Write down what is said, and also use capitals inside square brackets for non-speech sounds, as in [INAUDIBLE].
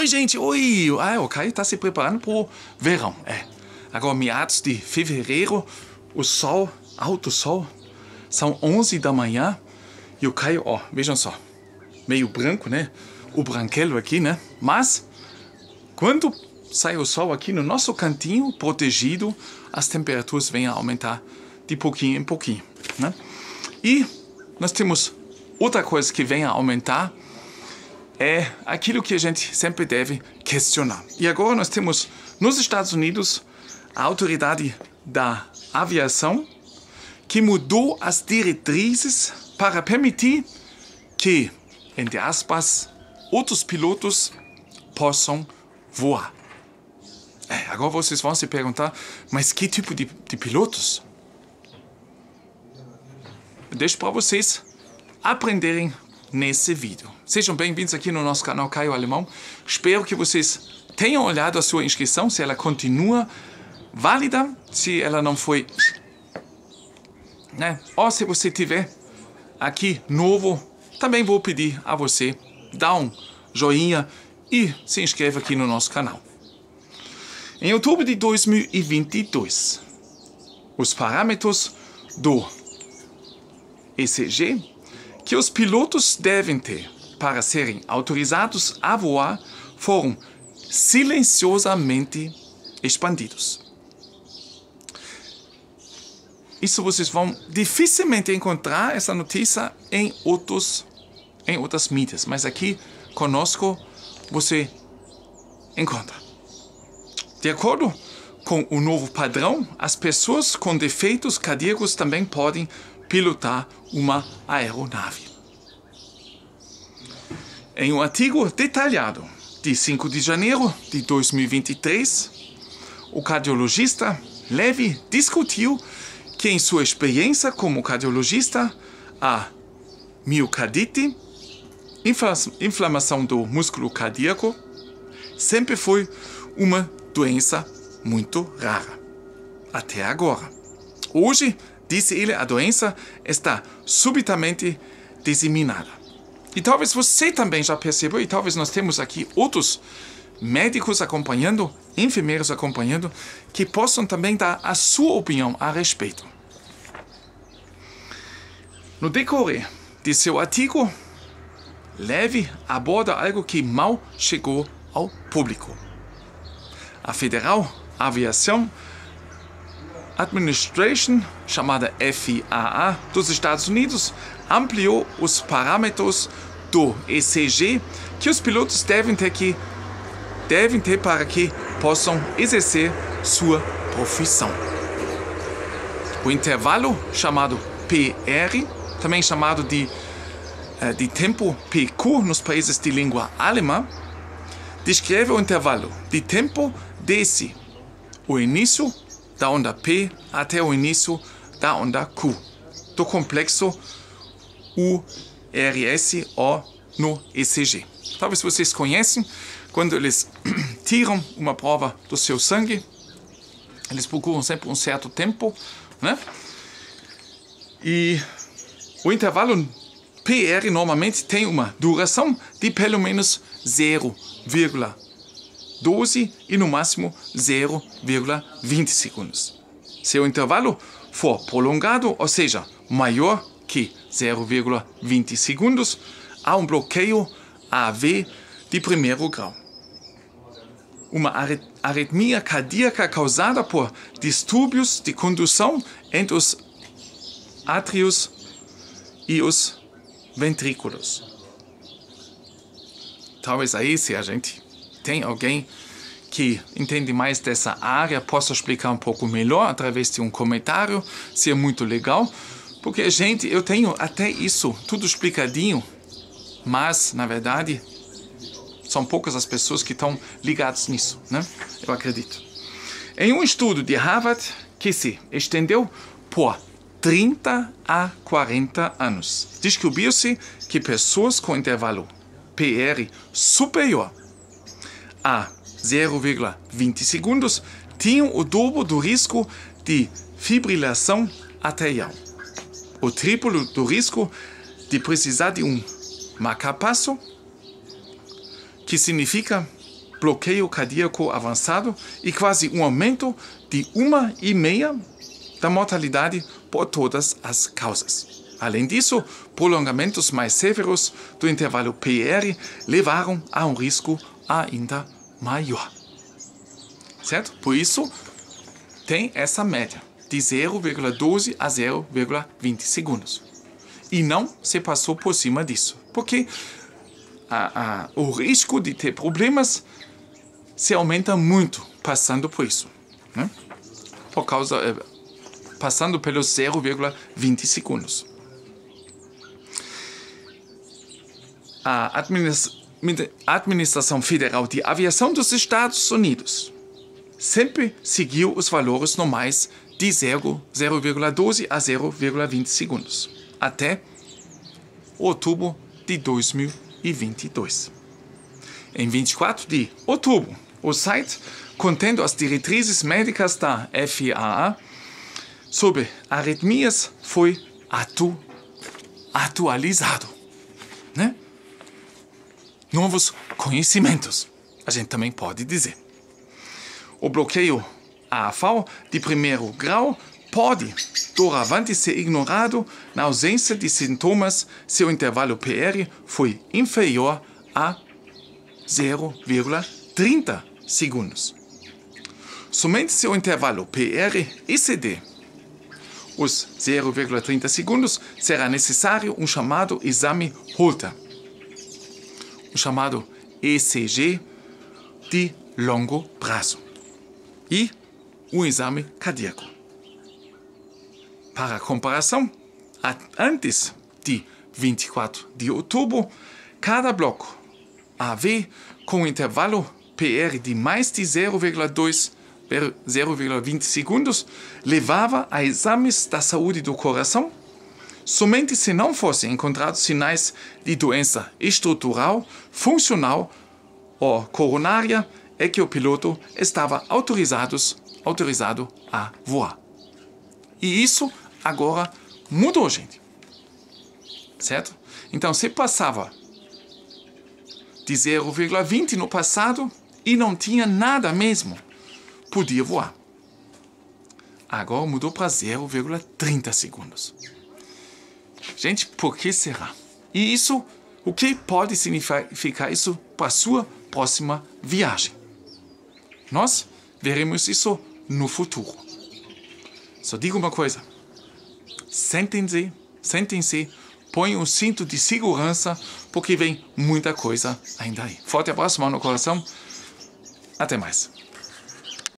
Oi, gente, oi! Ah, o Caio está se preparando para o verão, é. Agora, meados de fevereiro, o sol, alto sol, são 11 da manhã e o Caio, ó, vejam só, meio branco, né? O branquelo aqui, né? Mas, quando sai o sol aqui no nosso cantinho, protegido, as temperaturas vêm a aumentar de pouquinho em pouquinho, né? E nós temos outra coisa que vem a aumentar, é aquilo que a gente sempre deve questionar. E agora nós temos nos Estados Unidos a autoridade da aviação que mudou as diretrizes para permitir que, entre aspas, outros pilotos possam voar. É, agora vocês vão se perguntar, mas que tipo de, de pilotos? deixo para vocês aprenderem nesse vídeo. Sejam bem-vindos aqui no nosso canal Caio Alemão. Espero que vocês tenham olhado a sua inscrição, se ela continua válida, se ela não foi... Né? Ou se você tiver aqui novo, também vou pedir a você dar um joinha e se inscreva aqui no nosso canal. Em outubro de 2022, os parâmetros do ECG que os pilotos devem ter para serem autorizados a voar foram silenciosamente expandidos. Isso vocês vão dificilmente encontrar essa notícia em outros em outras mídias, mas aqui conosco você encontra. De acordo com o novo padrão, as pessoas com defeitos cardíacos também podem pilotar uma aeronave. Em um artigo detalhado de 5 de janeiro de 2023, o cardiologista Levy discutiu que, em sua experiência como cardiologista, a miocardite, inflamação do músculo cardíaco, sempre foi uma doença muito rara. Até agora. Hoje, Disse ele, a doença está subitamente disseminada. E talvez você também já percebeu, e talvez nós temos aqui outros médicos acompanhando, enfermeiros acompanhando, que possam também dar a sua opinião a respeito. No decorrer de seu artigo, Leve aborda algo que mal chegou ao público. A Federal Aviação Administration, chamada FAA, dos Estados Unidos, ampliou os parâmetros do ECG que os pilotos devem ter, que, devem ter para que possam exercer sua profissão. O intervalo, chamado PR, também chamado de, eh, de tempo PQ nos países de língua alemã, descreve o intervalo de tempo desse, o início da onda P até o início da onda Q, do complexo URSO no ECG. Talvez vocês conheçam, quando eles [CLEARS THROAT] tiram uma prova do seu sangue, eles procuram sempre um certo tempo, né? E o intervalo PR normalmente tem uma duração de pelo menos 0,1 12 e no máximo 0,20 segundos. Se o intervalo for prolongado, ou seja, maior que 0,20 segundos, há um bloqueio AV de primeiro grau. Uma arritmia cardíaca causada por distúrbios de condução entre os átrios e os ventrículos. Talvez aí seja, gente tem alguém que entende mais dessa área possa explicar um pouco melhor através de um comentário, se é muito legal. Porque, gente, eu tenho até isso tudo explicadinho, mas, na verdade, são poucas as pessoas que estão ligadas nisso, né? Eu acredito. Em um estudo de Harvard que se estendeu por 30 a 40 anos, descobriu-se que pessoas com intervalo PR superior a 0,20 segundos tinham o dobro do risco de fibrilação atrial, o triplo do risco de precisar de um macapasso, que significa bloqueio cardíaco avançado e quase um aumento de uma e meia da mortalidade por todas as causas. Além disso, prolongamentos mais severos do intervalo PR levaram a um risco ainda maior. Certo? Por isso, tem essa média de 0,12 a 0,20 segundos. E não se passou por cima disso. Porque a, a, o risco de ter problemas se aumenta muito passando por isso. Né? Por causa. Eh, passando pelos 0,20 segundos. A administração administração federal de aviação dos Estados Unidos sempre seguiu os valores normais de 0,12 a 0,20 segundos até outubro de 2022. Em 24 de outubro, o site, contendo as diretrizes médicas da FAA sobre arritmias, foi atu atualizado. Né? novos conhecimentos, a gente também pode dizer. O bloqueio AFAO de primeiro grau pode, doravante, ser ignorado na ausência de sintomas se o intervalo PR foi inferior a 0,30 segundos. Somente se o intervalo PR exceder os 0,30 segundos, será necessário um chamado exame Holter chamado ECG de longo prazo e um exame cardíaco. Para comparação, antes de 24 de outubro, cada bloco AV com intervalo PR de mais de 0,2 0,20 segundos levava a exames da saúde do coração somente se não fossem encontrados sinais de doença estrutural, funcional ou coronária é que o piloto estava autorizados, autorizado a voar. E isso agora mudou, gente. Certo? Então, se passava de 0,20 no passado e não tinha nada mesmo, podia voar. Agora mudou para 0,30 segundos. Gente, por que será? E isso, o que pode significar isso para a sua próxima viagem? Nós veremos isso no futuro. Só digo uma coisa: sentem-se, sentem-se, põem o cinto de segurança, porque vem muita coisa ainda aí. Forte abraço, mão no coração. Até mais.